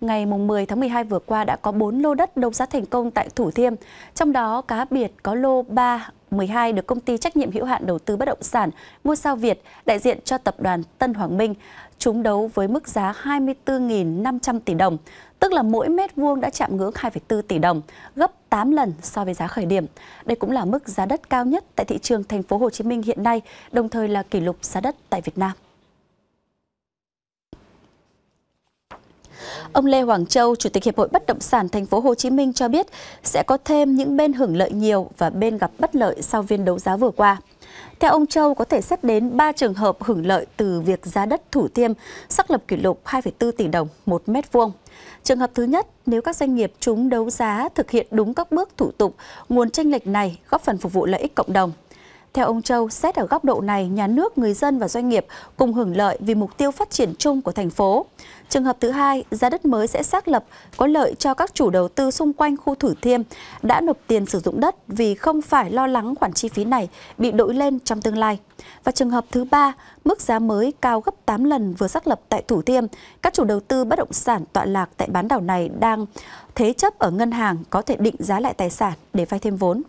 ngày 10 tháng 12 vừa qua đã có 4 lô đất đấu giá thành công tại Thủ Thiêm, trong đó cá biệt có lô 3 12 được công ty trách nhiệm hữu hạn đầu tư bất động sản Ngôi sao Việt đại diện cho tập đoàn Tân Hoàng Minh trúng đấu với mức giá 24.500 tỷ đồng, tức là mỗi mét vuông đã chạm ngưỡng 2,4 tỷ đồng, gấp 8 lần so với giá khởi điểm. Đây cũng là mức giá đất cao nhất tại thị trường thành phố Hồ Chí Minh hiện nay, đồng thời là kỷ lục giá đất tại Việt Nam. Ông Lê Hoàng Châu, Chủ tịch Hiệp hội Bất động sản Thành phố Hồ Chí Minh cho biết sẽ có thêm những bên hưởng lợi nhiều và bên gặp bất lợi sau phiên đấu giá vừa qua. Theo ông Châu, có thể xét đến 3 trường hợp hưởng lợi từ việc giá đất Thủ Thiêm xác lập kỷ lục 2,4 tỷ đồng một mét vuông. Trường hợp thứ nhất, nếu các doanh nghiệp chúng đấu giá thực hiện đúng các bước thủ tục, nguồn tranh lệch này góp phần phục vụ lợi ích cộng đồng theo ông Châu, xét ở góc độ này, nhà nước, người dân và doanh nghiệp cùng hưởng lợi vì mục tiêu phát triển chung của thành phố. Trường hợp thứ hai, giá đất mới sẽ xác lập có lợi cho các chủ đầu tư xung quanh khu Thủ Thiêm đã nộp tiền sử dụng đất vì không phải lo lắng khoản chi phí này bị đội lên trong tương lai. Và trường hợp thứ ba, mức giá mới cao gấp 8 lần vừa xác lập tại Thủ Thiêm, các chủ đầu tư bất động sản tọa lạc tại bán đảo này đang thế chấp ở ngân hàng có thể định giá lại tài sản để vay thêm vốn.